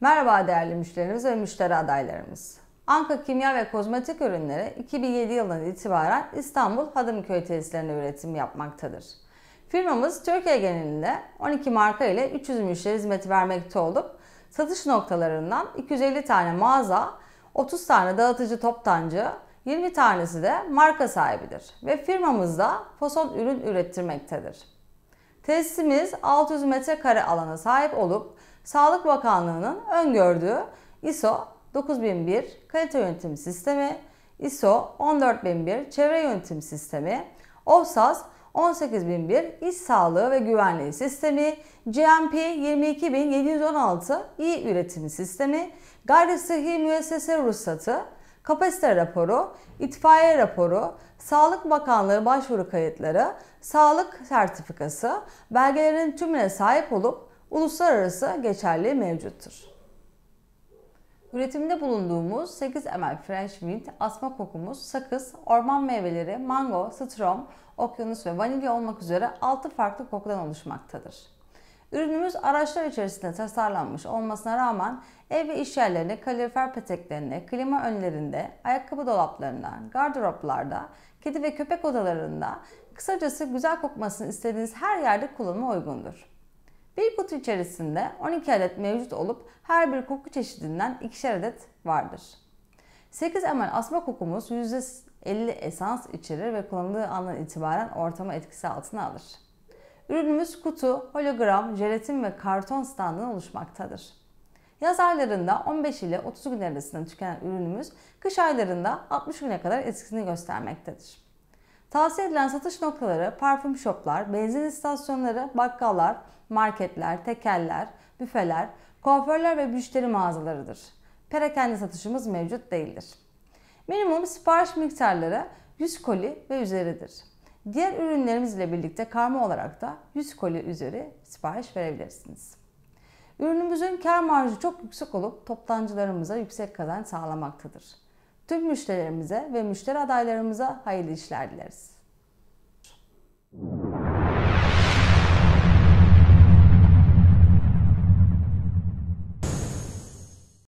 Merhaba değerli müşterimiz ve müşteri adaylarımız. Anka Kimya ve Kozmetik Ürünleri 2007 yılından itibaren İstanbul Hadımköy tesislerinde üretim yapmaktadır. Firmamız Türkiye genelinde 12 marka ile 300 müşteri hizmeti vermekte olup satış noktalarından 250 tane mağaza, 30 tane dağıtıcı toptancı, 20 tanesi de marka sahibidir ve firmamızda fason ürün ürettirmektedir. Tesisimiz 600 metrekare alana sahip olup Sağlık Bakanlığı'nın öngördüğü ISO 9001 kalite yönetim sistemi, ISO 14001 çevre yönetim sistemi, OSAS 18001 iş sağlığı ve güvenliği sistemi, GMP 22716 iyi üretimi sistemi, gayri sıhhi müessese ruhsatı, kapasite raporu, itfaiye raporu, Sağlık Bakanlığı başvuru kayıtları, sağlık sertifikası, belgelerin tümüne sahip olup uluslararası geçerliği mevcuttur. Üretimde bulunduğumuz 8 ml French mint, asma kokumuz, sakız, orman meyveleri, mango, strom, okyanus ve vanilya olmak üzere 6 farklı kokudan oluşmaktadır. Ürünümüz araçlar içerisinde tasarlanmış olmasına rağmen ev ve iş yerlerinde, kalorifer peteklerinde, klima önlerinde, ayakkabı dolaplarında, gardıroplarda, kedi ve köpek odalarında, kısacası güzel kokmasını istediğiniz her yerde kullanıma uygundur. Bir kutu içerisinde 12 adet mevcut olup her bir koku çeşidinden ikişer adet vardır. 8 ml asma kokumuz %50 esans içerir ve kullanıldığı andan itibaren ortama etkisi altına alır. Ürünümüz kutu, hologram, jelatin ve karton standından oluşmaktadır. Yaz aylarında 15 ile 30 gün arasında tükenen ürünümüz kış aylarında 60 güne kadar etkisini göstermektedir. Tavsiye edilen satış noktaları parfüm şoplar, benzin istasyonları, bakkallar, marketler, tekeller, büfeler, kuaförler ve müşteri mağazalarıdır. Perakende satışımız mevcut değildir. Minimum sipariş miktarları 100 koli ve üzeridir. Diğer ürünlerimizle birlikte karma olarak da 100 koli üzeri sipariş verebilirsiniz. Ürünümüzün kar marjı çok yüksek olup toptancılarımıza yüksek kazanç sağlamaktadır. Tüm müşterilerimize ve müşteri adaylarımıza hayırlı işler dileriz.